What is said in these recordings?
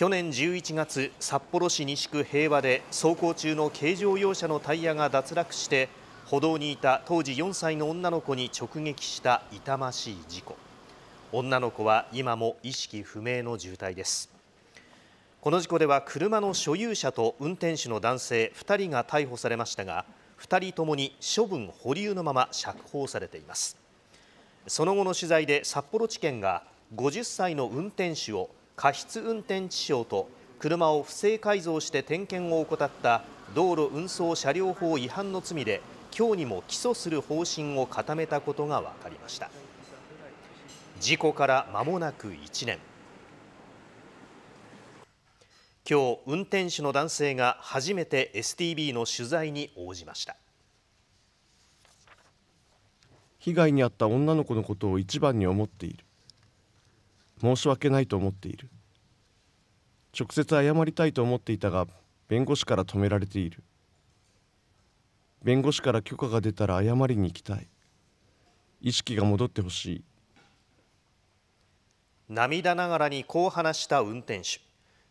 去年11月札幌市西区平和で走行中の軽乗用車のタイヤが脱落して歩道にいた当時4歳の女の子に直撃した痛ましい事故女の子は今も意識不明の重体ですこの事故では車の所有者と運転手の男性2人が逮捕されましたが2人ともに処分保留のまま釈放されていますその後の取材で札幌地検が50歳の運転手を過失運転致傷と車を不正改造して点検を怠った道路運送車両法違反の罪で今日にも起訴する方針を固めたことが分かりました事故から間もなく1年今日運転手の男性が初めて STB の取材に応じました被害に遭った女の子のことを一番に思っている申し訳ないと思っている直接謝りたいと思っていたが弁護士から止められている弁護士から許可が出たら謝りに行きたい意識が戻ってほしい涙ながらにこう話した運転手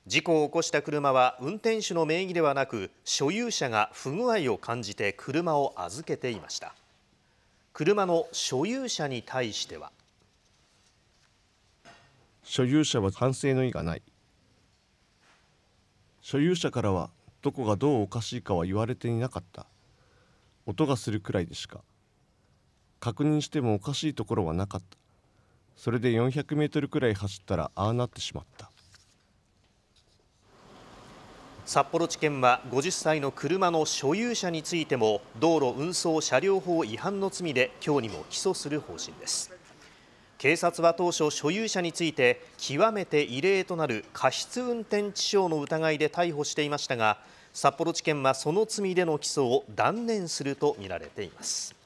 事故を起こした車は運転手の名義ではなく所有者が不具合を感じて車を預けていました車の所有者に対しては所有者は反省の意がない所有者からはどこがどうおかしいかは言われていなかった音がするくらいでしか確認してもおかしいところはなかったそれで400メートルくらい走ったらああなってしまった札幌地検は50歳の車の所有者についても道路運送車両法違反の罪で今日にも起訴する方針です警察は当初、所有者について極めて異例となる過失運転致傷の疑いで逮捕していましたが札幌地検はその罪での起訴を断念するとみられています。